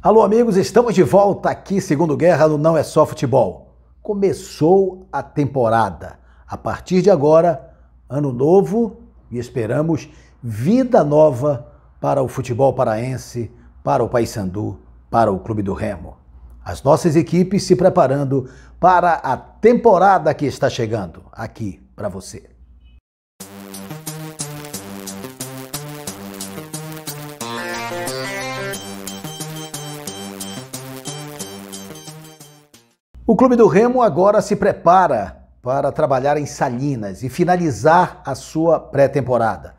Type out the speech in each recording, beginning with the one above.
Alô, amigos, estamos de volta aqui, segundo Guerra do Não É Só Futebol. Começou a temporada. A partir de agora, ano novo e esperamos vida nova para o futebol paraense, para o Paysandu, para o Clube do Remo. As nossas equipes se preparando para a temporada que está chegando aqui para você. O Clube do Remo agora se prepara para trabalhar em Salinas e finalizar a sua pré-temporada.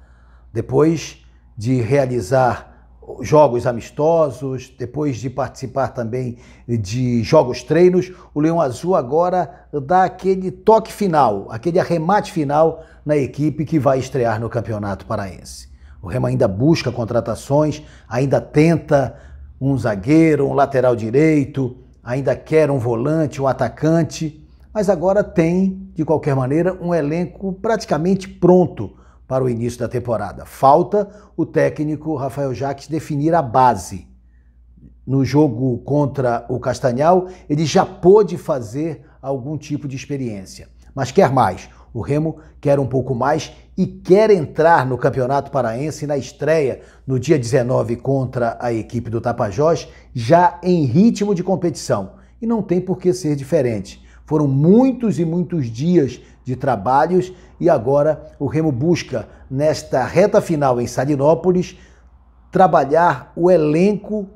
Depois de realizar jogos amistosos, depois de participar também de jogos treinos, o Leão Azul agora dá aquele toque final, aquele arremate final na equipe que vai estrear no Campeonato Paraense. O Remo ainda busca contratações, ainda tenta um zagueiro, um lateral direito, ainda quer um volante, um atacante, mas agora tem, de qualquer maneira, um elenco praticamente pronto para o início da temporada. Falta o técnico Rafael Jacques definir a base. No jogo contra o Castanhal, ele já pôde fazer algum tipo de experiência, mas quer mais. O Remo quer um pouco mais e quer entrar no Campeonato Paraense na estreia no dia 19 contra a equipe do Tapajós, já em ritmo de competição. E não tem por que ser diferente. Foram muitos e muitos dias de trabalhos e agora o Remo busca, nesta reta final em Salinópolis, trabalhar o elenco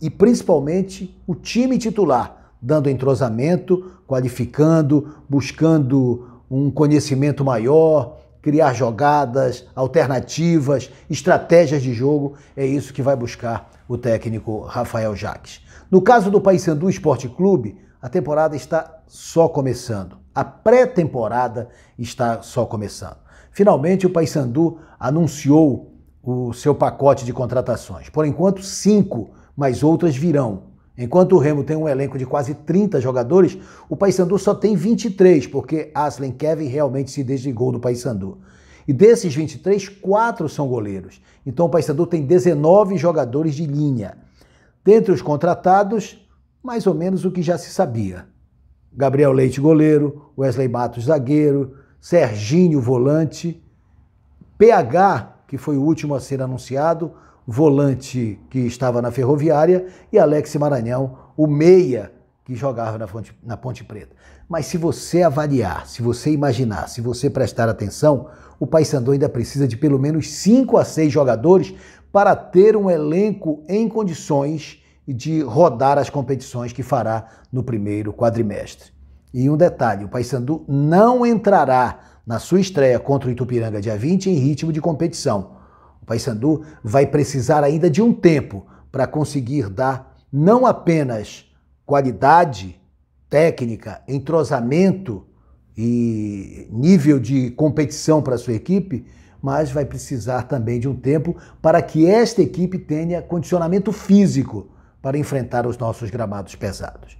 e principalmente o time titular, dando entrosamento, qualificando, buscando um conhecimento maior, criar jogadas, alternativas, estratégias de jogo. É isso que vai buscar o técnico Rafael Jaques. No caso do Paysandu Esporte Clube, a temporada está só começando. A pré-temporada está só começando. Finalmente, o Paysandu anunciou o seu pacote de contratações. Por enquanto, cinco, mas outras virão. Enquanto o Remo tem um elenco de quase 30 jogadores, o Paysandu só tem 23, porque Aslen Kevin realmente se desligou do Paysandu. E desses 23, quatro são goleiros. Então o Paysandu tem 19 jogadores de linha. Dentre os contratados, mais ou menos o que já se sabia. Gabriel Leite, goleiro, Wesley Matos, zagueiro, Serginho, volante, PH, que foi o último a ser anunciado, volante que estava na Ferroviária, e Alex Maranhão, o meia que jogava na, fonte, na Ponte Preta. Mas se você avaliar, se você imaginar, se você prestar atenção, o Paysandu ainda precisa de pelo menos 5 a 6 jogadores para ter um elenco em condições de rodar as competições que fará no primeiro quadrimestre. E um detalhe, o Paysandu não entrará na sua estreia contra o Itupiranga dia 20 em ritmo de competição o Paysandu vai precisar ainda de um tempo para conseguir dar não apenas qualidade técnica, entrosamento e nível de competição para sua equipe, mas vai precisar também de um tempo para que esta equipe tenha condicionamento físico para enfrentar os nossos gramados pesados.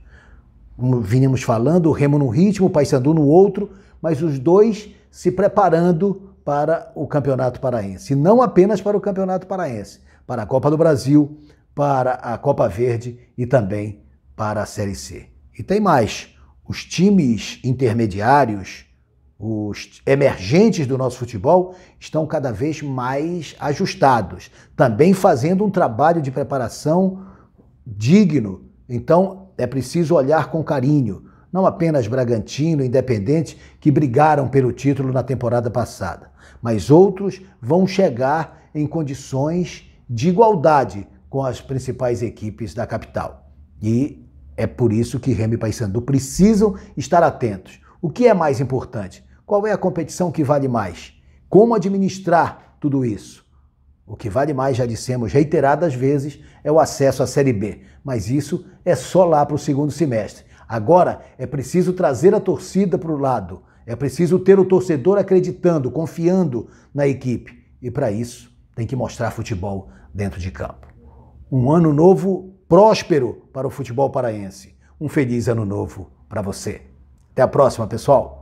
Como vínhamos falando, o Remo num ritmo, o Paysandu no outro, mas os dois se preparando para o Campeonato Paraense. E não apenas para o Campeonato Paraense, para a Copa do Brasil, para a Copa Verde e também para a Série C. E tem mais: os times intermediários, os emergentes do nosso futebol, estão cada vez mais ajustados, também fazendo um trabalho de preparação digno. Então é preciso olhar com carinho não apenas Bragantino e Independente, que brigaram pelo título na temporada passada, mas outros vão chegar em condições de igualdade com as principais equipes da capital. E é por isso que Remy e Paysandu precisam estar atentos. O que é mais importante? Qual é a competição que vale mais? Como administrar tudo isso? O que vale mais, já dissemos reiteradas vezes, é o acesso à Série B, mas isso é só lá para o segundo semestre. Agora é preciso trazer a torcida para o lado, é preciso ter o torcedor acreditando, confiando na equipe. E para isso tem que mostrar futebol dentro de campo. Um ano novo próspero para o futebol paraense. Um feliz ano novo para você. Até a próxima, pessoal!